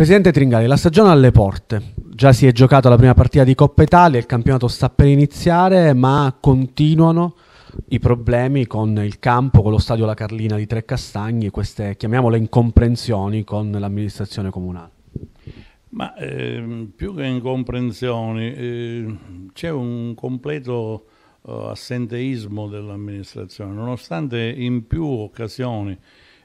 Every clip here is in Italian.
Presidente Tringali, la stagione alle porte. Già si è giocata la prima partita di Coppa Italia, il campionato sta per iniziare, ma continuano i problemi con il campo, con lo stadio La Carlina di Trecastagni, queste chiamiamole incomprensioni con l'amministrazione comunale. Ma eh, più che incomprensioni, eh, c'è un completo eh, assenteismo dell'amministrazione, nonostante in più occasioni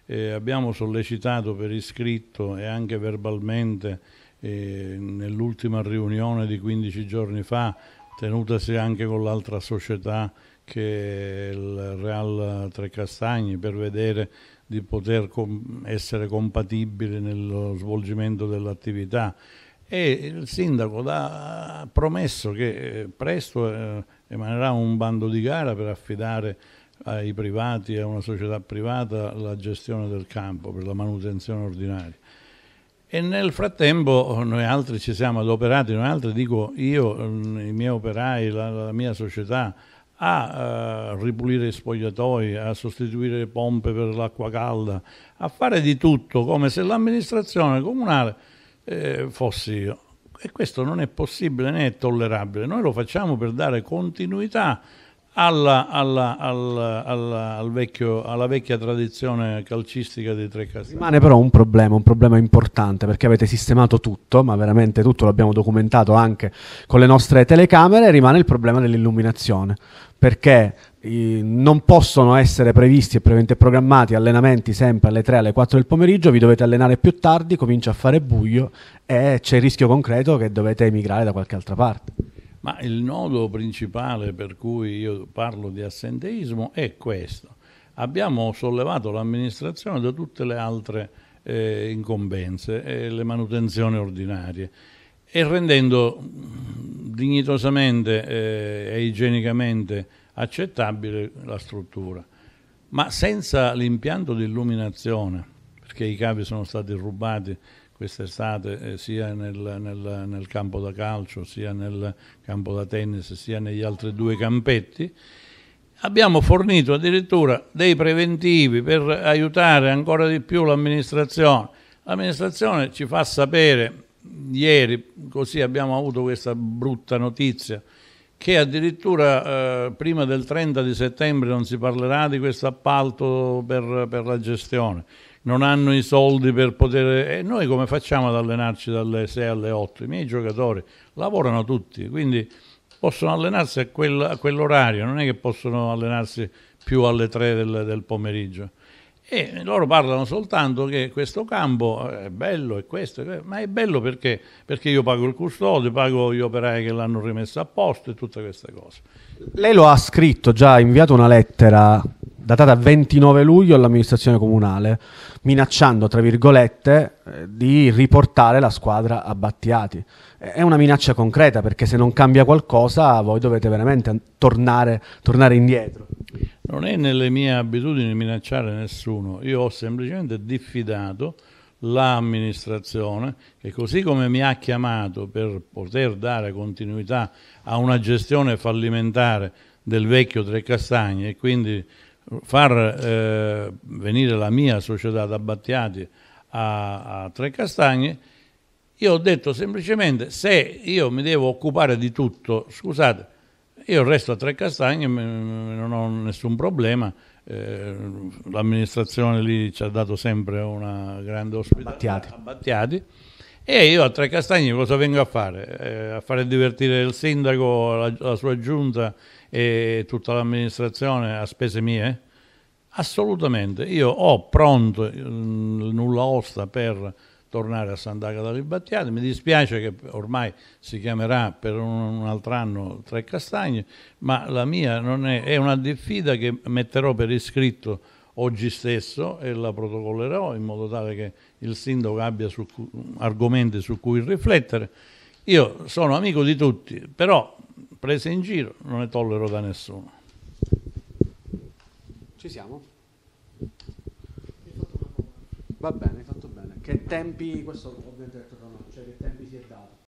eh, abbiamo sollecitato per iscritto e anche verbalmente eh, nell'ultima riunione di 15 giorni fa, tenutasi anche con l'altra società che è il Real Trecastagni, per vedere di poter com essere compatibili nello svolgimento dell'attività. E il sindaco ha promesso che eh, presto eh, emanerà un bando di gara per affidare ai privati, a una società privata, la gestione del campo per la manutenzione ordinaria. E nel frattempo noi altri ci siamo adoperati, noi altri dico io, mm, i miei operai, la, la mia società, a eh, ripulire i spogliatoi, a sostituire le pompe per l'acqua calda, a fare di tutto come se l'amministrazione comunale eh, fossi io. E questo non è possibile né è tollerabile. Noi lo facciamo per dare continuità alla, alla, alla, al vecchio, alla vecchia tradizione calcistica dei tre casi. Rimane però un problema, un problema importante perché avete sistemato tutto, ma veramente tutto l'abbiamo documentato anche con le nostre telecamere, rimane il problema dell'illuminazione perché eh, non possono essere previsti e programmati allenamenti sempre alle 3 alle 4 del pomeriggio, vi dovete allenare più tardi, comincia a fare buio e c'è il rischio concreto che dovete emigrare da qualche altra parte. Ma il nodo principale per cui io parlo di assenteismo è questo. Abbiamo sollevato l'amministrazione da tutte le altre eh, incombenze e eh, le manutenzioni ordinarie e rendendo mm, dignitosamente eh, e igienicamente accettabile la struttura. Ma senza l'impianto di illuminazione, perché i cavi sono stati rubati quest'estate eh, sia nel, nel, nel, campo da calcio, sia nel campo da tennis, sia negli altri due campetti. Abbiamo fornito addirittura dei preventivi per aiutare ancora di più l'amministrazione. L'amministrazione ci fa sapere, ieri così abbiamo avuto questa brutta notizia, che addirittura eh, prima del 30 di settembre non si parlerà di questo appalto per, per la gestione, non hanno i soldi per poter... E noi come facciamo ad allenarci dalle 6 alle 8? I miei giocatori lavorano tutti, quindi possono allenarsi a, quel, a quell'orario, non è che possono allenarsi più alle 3 del, del pomeriggio. E loro parlano soltanto che questo campo è bello, è questo, ma è bello perché, perché io pago il custode, pago gli operai che l'hanno rimesso a posto e tutte queste cose. Lei lo ha scritto già, ha inviato una lettera datata 29 luglio all'amministrazione comunale, minacciando, tra virgolette, eh, di riportare la squadra a Battiati. È una minaccia concreta perché se non cambia qualcosa voi dovete veramente tornare, tornare indietro. Non è nelle mie abitudini minacciare nessuno, io ho semplicemente diffidato l'amministrazione che così come mi ha chiamato per poter dare continuità a una gestione fallimentare del vecchio Trecastagni e quindi far eh, venire la mia società da Battiati a, a Tre io ho detto semplicemente se io mi devo occupare di tutto, scusate, io resto a Tre Castagne, mm, mm, non ho nessun problema. Eh, l'amministrazione lì ci ha dato sempre una grande ospitalità. Battiati. E io a Tre Castagni cosa vengo a fare? Eh, a fare divertire il sindaco, la, la sua giunta e tutta l'amministrazione a spese mie? Assolutamente. Io ho pronto mm, nulla osta per tornare a Sant'Agata di Battiato. Mi dispiace che ormai si chiamerà per un, un altro anno Tre Castagne, ma la mia è, è, una diffida che metterò per iscritto oggi stesso e la protocollerò in modo tale che il sindaco abbia su, argomenti su cui riflettere. Io sono amico di tutti, però prese in giro non ne tollero da nessuno. Ci siamo? Va bene, hai fatto che tempi, questo ovviamente detto no, cioè che tempi si è dato.